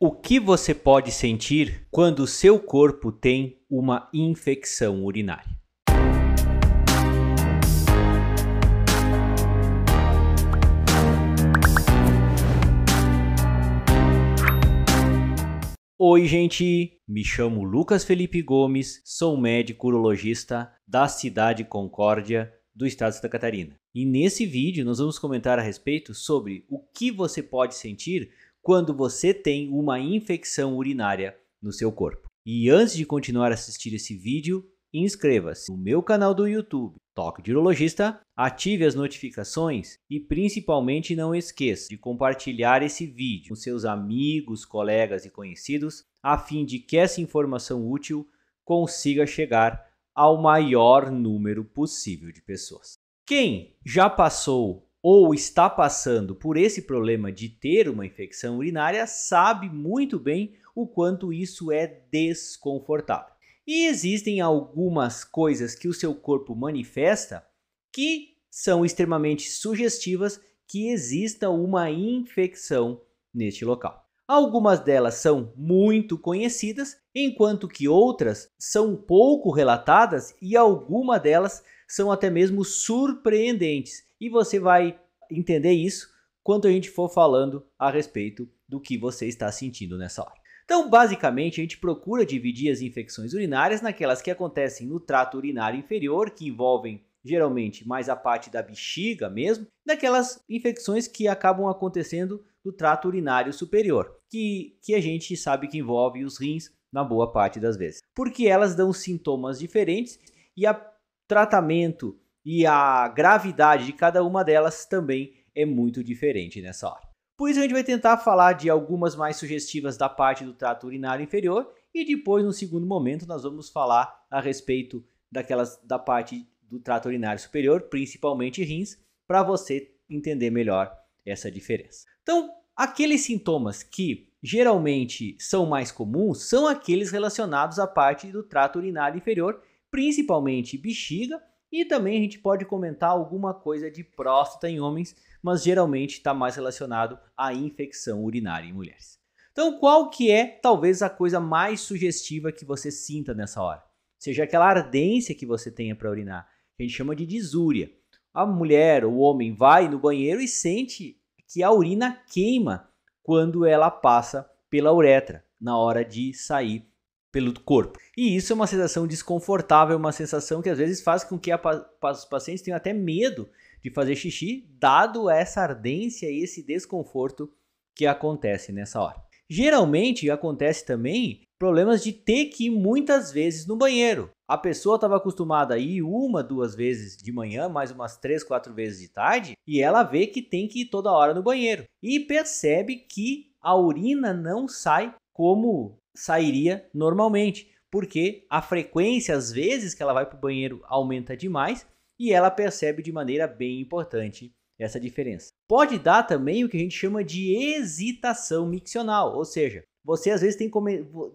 O que você pode sentir quando o seu corpo tem uma infecção urinária? Oi, gente! Me chamo Lucas Felipe Gomes, sou médico urologista da cidade Concórdia, do estado de Santa Catarina. E nesse vídeo nós vamos comentar a respeito sobre o que você pode sentir quando você tem uma infecção urinária no seu corpo. E antes de continuar a assistir esse vídeo, inscreva-se no meu canal do YouTube, Toque de Urologista, ative as notificações e principalmente não esqueça de compartilhar esse vídeo com seus amigos, colegas e conhecidos, a fim de que essa informação útil consiga chegar ao maior número possível de pessoas. Quem já passou ou está passando por esse problema de ter uma infecção urinária sabe muito bem o quanto isso é desconfortável. E existem algumas coisas que o seu corpo manifesta que são extremamente sugestivas que exista uma infecção neste local. Algumas delas são muito conhecidas, enquanto que outras são pouco relatadas e algumas delas são até mesmo surpreendentes e você vai entender isso quando a gente for falando a respeito do que você está sentindo nessa hora. Então, basicamente, a gente procura dividir as infecções urinárias naquelas que acontecem no trato urinário inferior, que envolvem geralmente mais a parte da bexiga mesmo, naquelas infecções que acabam acontecendo no trato urinário superior, que, que a gente sabe que envolve os rins na boa parte das vezes, porque elas dão sintomas diferentes e o tratamento e a gravidade de cada uma delas também é muito diferente nessa hora. Por isso a gente vai tentar falar de algumas mais sugestivas da parte do trato urinário inferior e depois no segundo momento nós vamos falar a respeito daquelas da parte do trato urinário superior, principalmente rins, para você entender melhor essa diferença. Então, aqueles sintomas que geralmente são mais comuns são aqueles relacionados à parte do trato urinário inferior, principalmente bexiga e também a gente pode comentar alguma coisa de próstata em homens, mas geralmente está mais relacionado à infecção urinária em mulheres. Então, qual que é talvez a coisa mais sugestiva que você sinta nessa hora? Seja aquela ardência que você tenha para urinar, que a gente chama de disúria. A mulher ou o homem vai no banheiro e sente que a urina queima quando ela passa pela uretra na hora de sair pelo corpo. E isso é uma sensação desconfortável, uma sensação que às vezes faz com que pa os pacientes tenham até medo de fazer xixi, dado essa ardência e esse desconforto que acontece nessa hora. Geralmente acontece também problemas de ter que ir muitas vezes no banheiro. A pessoa estava acostumada a ir uma, duas vezes de manhã, mais umas três, quatro vezes de tarde, e ela vê que tem que ir toda hora no banheiro e percebe que a urina não sai como sairia normalmente, porque a frequência, às vezes, que ela vai para o banheiro aumenta demais e ela percebe de maneira bem importante essa diferença. Pode dar também o que a gente chama de hesitação miccional, ou seja, você às vezes tem,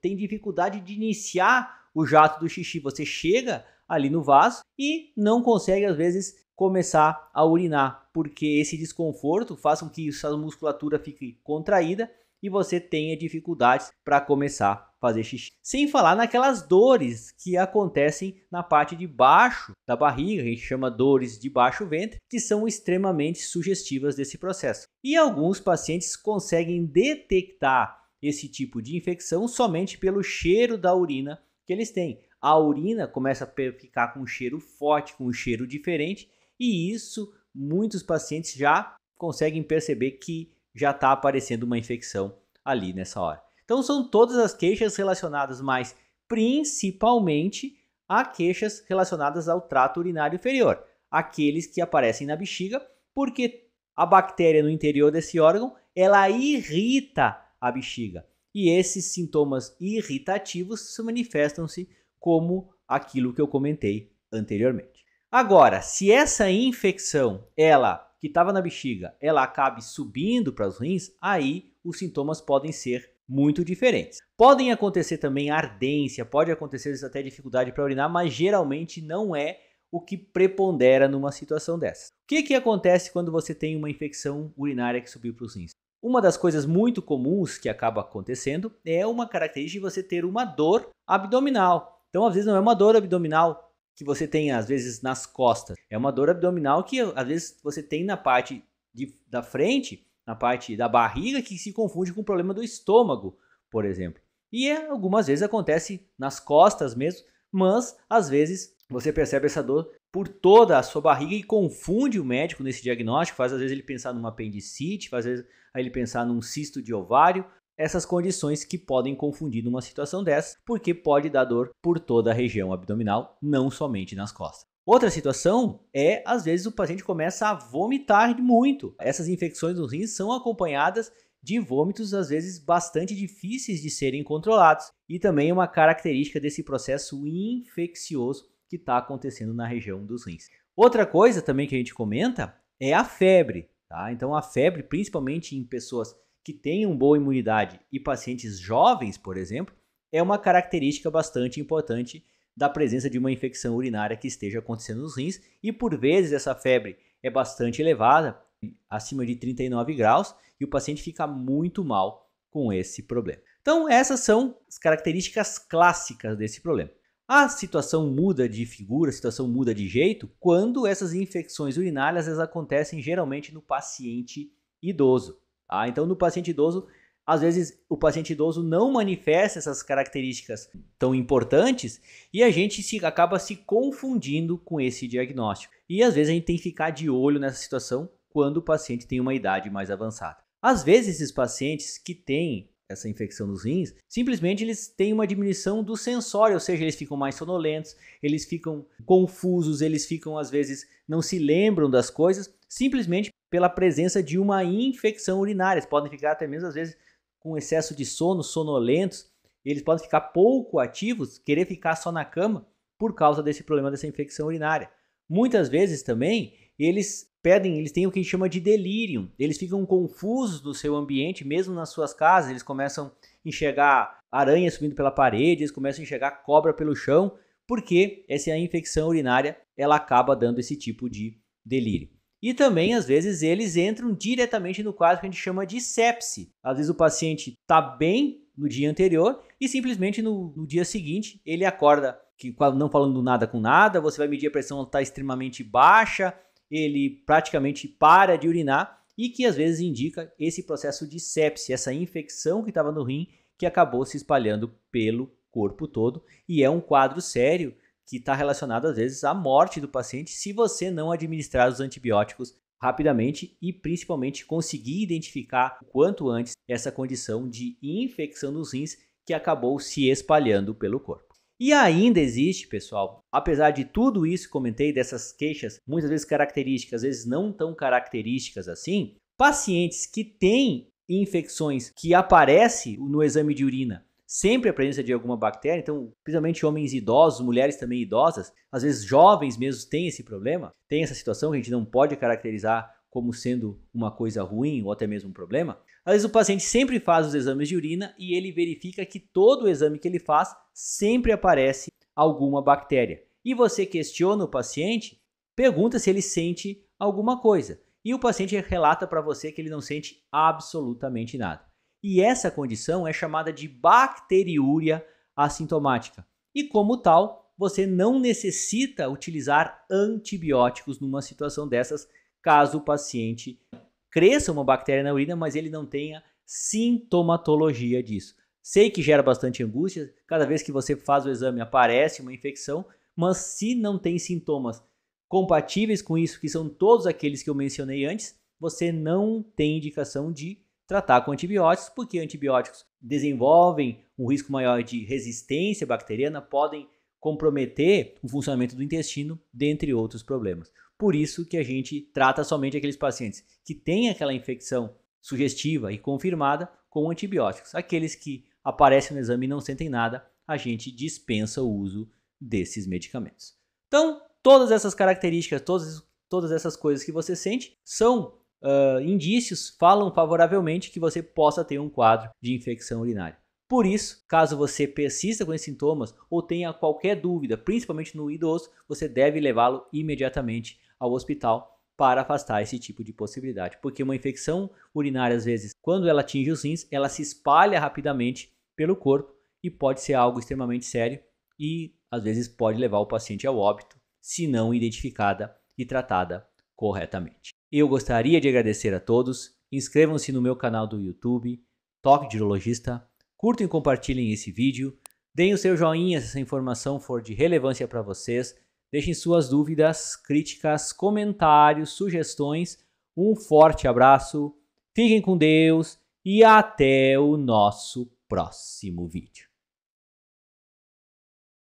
tem dificuldade de iniciar o jato do xixi, você chega ali no vaso e não consegue às vezes começar a urinar, porque esse desconforto faz com que sua musculatura fique contraída e você tenha dificuldades para começar a fazer xixi. Sem falar naquelas dores que acontecem na parte de baixo da barriga, a gente chama dores de baixo ventre, que são extremamente sugestivas desse processo. E alguns pacientes conseguem detectar esse tipo de infecção somente pelo cheiro da urina que eles têm. A urina começa a ficar com um cheiro forte, com um cheiro diferente, e isso muitos pacientes já conseguem perceber que já está aparecendo uma infecção ali nessa hora. Então são todas as queixas relacionadas, mas principalmente a queixas relacionadas ao trato urinário inferior, aqueles que aparecem na bexiga, porque a bactéria no interior desse órgão, ela irrita a bexiga. E esses sintomas irritativos se manifestam-se como aquilo que eu comentei anteriormente. Agora, se essa infecção ela que estava na bexiga ela acabe subindo para os rins, aí os sintomas podem ser muito diferentes. Podem acontecer também ardência, pode acontecer até dificuldade para urinar, mas geralmente não é o que prepondera numa situação dessa. O que, que acontece quando você tem uma infecção urinária que subiu para os rins? Uma das coisas muito comuns que acaba acontecendo é uma característica de você ter uma dor abdominal. Então, às vezes, não é uma dor abdominal que você tem às vezes nas costas. É uma dor abdominal que às vezes você tem na parte de, da frente, na parte da barriga, que se confunde com o problema do estômago, por exemplo. E é, algumas vezes acontece nas costas mesmo, mas às vezes você percebe essa dor por toda a sua barriga e confunde o médico nesse diagnóstico, faz às vezes ele pensar numa apendicite, faz às vezes ele pensar num cisto de ovário, essas condições que podem confundir numa situação dessa, porque pode dar dor por toda a região abdominal, não somente nas costas. Outra situação é, às vezes, o paciente começa a vomitar muito. Essas infecções nos rins são acompanhadas de vômitos, às vezes bastante difíceis de serem controlados, e também uma característica desse processo infeccioso que está acontecendo na região dos rins. Outra coisa também que a gente comenta é a febre. Tá? Então, a febre, principalmente em pessoas que tenham boa imunidade e pacientes jovens, por exemplo, é uma característica bastante importante da presença de uma infecção urinária que esteja acontecendo nos rins e por vezes essa febre é bastante elevada, acima de 39 graus, e o paciente fica muito mal com esse problema. Então, essas são as características clássicas desse problema. A situação muda de figura, a situação muda de jeito quando essas infecções urinárias acontecem geralmente no paciente idoso. Tá? Então, no paciente idoso, às vezes o paciente idoso não manifesta essas características tão importantes e a gente se, acaba se confundindo com esse diagnóstico. E às vezes a gente tem que ficar de olho nessa situação quando o paciente tem uma idade mais avançada. Às vezes esses pacientes que têm essa infecção dos rins, simplesmente eles têm uma diminuição do sensório, ou seja, eles ficam mais sonolentos, eles ficam confusos, eles ficam às vezes não se lembram das coisas, simplesmente pela presença de uma infecção urinária. Eles podem ficar até mesmo às vezes com excesso de sono, sonolentos, eles podem ficar pouco ativos, querer ficar só na cama por causa desse problema dessa infecção urinária. Muitas vezes também eles pedem, eles têm o que a gente chama de delírio. Eles ficam confusos no seu ambiente, mesmo nas suas casas, eles começam a enxergar aranha subindo pela parede, eles começam a enxergar cobra pelo chão, porque essa é infecção urinária, ela acaba dando esse tipo de delírio. E também, às vezes, eles entram diretamente no quadro que a gente chama de sepse. Às vezes o paciente está bem no dia anterior e simplesmente no, no dia seguinte ele acorda que não falando nada com nada, você vai medir a pressão, está extremamente baixa, ele praticamente para de urinar e que às vezes indica esse processo de sepse, essa infecção que estava no rim que acabou se espalhando pelo corpo todo e é um quadro sério que está relacionado às vezes à morte do paciente se você não administrar os antibióticos rapidamente e principalmente conseguir identificar o quanto antes essa condição de infecção dos rins que acabou se espalhando pelo corpo. E ainda existe, pessoal, apesar de tudo isso que comentei, dessas queixas muitas vezes características, às vezes não tão características assim, pacientes que têm infecções que aparecem no exame de urina sempre a presença de alguma bactéria, então, principalmente homens idosos, mulheres também idosas, às vezes jovens mesmo têm esse problema, tem essa situação que a gente não pode caracterizar como sendo uma coisa ruim ou até mesmo um problema. Às vezes o paciente sempre faz os exames de urina e ele verifica que todo o exame que ele faz sempre aparece alguma bactéria. E você questiona o paciente, pergunta se ele sente alguma coisa. E o paciente relata para você que ele não sente absolutamente nada e essa condição é chamada de bacteriúria assintomática. E como tal, você não necessita utilizar antibióticos numa situação dessas, caso o paciente cresça uma bactéria na urina, mas ele não tenha sintomatologia disso. Sei que gera bastante angústia, cada vez que você faz o exame aparece uma infecção, mas se não tem sintomas compatíveis com isso, que são todos aqueles que eu mencionei antes, você não tem indicação de tratar com antibióticos, porque antibióticos desenvolvem um risco maior de resistência bacteriana, né? podem comprometer o funcionamento do intestino, dentre outros problemas. Por isso que a gente trata somente aqueles pacientes que têm aquela infecção sugestiva e confirmada com antibióticos. Aqueles que aparecem no exame e não sentem nada, a gente dispensa o uso desses medicamentos. Então, todas essas características, todas, todas essas coisas que você sente são uh, indícios falam favoravelmente que você possa ter um quadro de infecção urinária. Por isso, caso você persista com esses sintomas ou tenha qualquer dúvida, principalmente no idoso, você deve levá-lo imediatamente ao hospital para afastar esse tipo de possibilidade, porque uma infecção urinária às vezes, quando ela atinge os rins, ela se espalha rapidamente pelo corpo e pode ser algo extremamente sério e às vezes pode levar o paciente ao óbito, se não identificada e tratada corretamente. Eu gostaria de agradecer a todos. Inscrevam-se no meu canal do YouTube, Toque de Urologista. Curtem e compartilhem esse vídeo. Deem o seu joinha se essa informação for de relevância para vocês. Deixem suas dúvidas, críticas, comentários, sugestões. Um forte abraço, fiquem com Deus e até o nosso próximo vídeo.